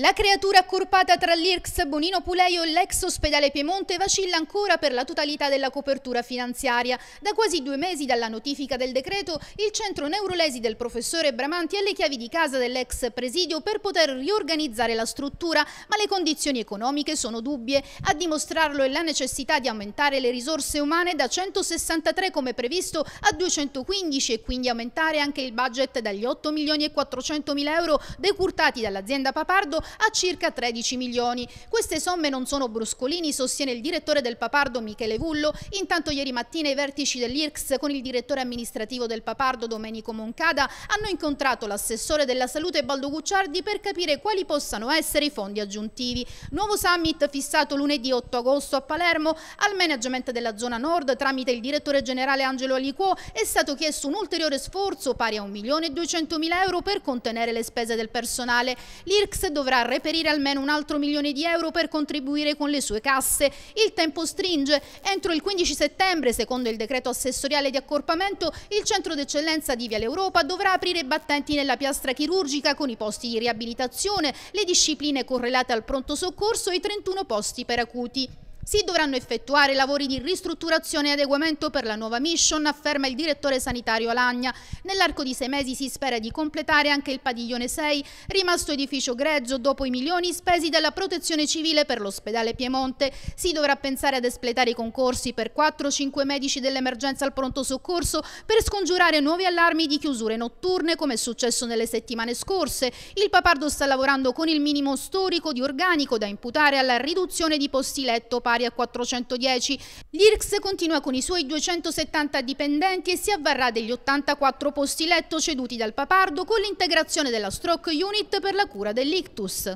La creatura accorpata tra l'IRCS Bonino Puleio e l'ex ospedale Piemonte vacilla ancora per la totalità della copertura finanziaria. Da quasi due mesi dalla notifica del decreto, il centro neurolesi del professore Bramanti ha le chiavi di casa dell'ex presidio per poter riorganizzare la struttura, ma le condizioni economiche sono dubbie. A dimostrarlo è la necessità di aumentare le risorse umane da 163 come previsto a 215 e quindi aumentare anche il budget dagli 8 milioni e 400 mila euro decurtati dall'azienda Papardo a circa 13 milioni. Queste somme non sono bruscolini, sostiene il direttore del Papardo Michele Vullo. Intanto ieri mattina i vertici dell'IRCS con il direttore amministrativo del Papardo Domenico Moncada hanno incontrato l'assessore della salute Baldo Gucciardi per capire quali possano essere i fondi aggiuntivi. Nuovo summit fissato lunedì 8 agosto a Palermo al management della zona nord tramite il direttore generale Angelo Aliquò è stato chiesto un ulteriore sforzo pari a 1.200.000 euro per contenere le spese del personale. L'IRCS dovrà dovrà reperire almeno un altro milione di euro per contribuire con le sue casse. Il tempo stringe. Entro il 15 settembre, secondo il decreto assessoriale di accorpamento, il centro d'eccellenza di Via l'Europa dovrà aprire battenti nella piastra chirurgica con i posti di riabilitazione, le discipline correlate al pronto soccorso e i 31 posti per acuti. Si dovranno effettuare lavori di ristrutturazione e adeguamento per la nuova mission, afferma il direttore sanitario Alagna. Nell'arco di sei mesi si spera di completare anche il padiglione 6, rimasto edificio grezzo dopo i milioni spesi dalla protezione civile per l'ospedale Piemonte. Si dovrà pensare ad espletare i concorsi per 4-5 medici dell'emergenza al pronto soccorso per scongiurare nuovi allarmi di chiusure notturne come è successo nelle settimane scorse. Il Papardo sta lavorando con il minimo storico di organico da imputare alla riduzione di posti letto pari pari a 410. L'IRCS continua con i suoi 270 dipendenti e si avvarrà degli 84 posti letto ceduti dal Papardo con l'integrazione della Stroke Unit per la cura dell'ictus.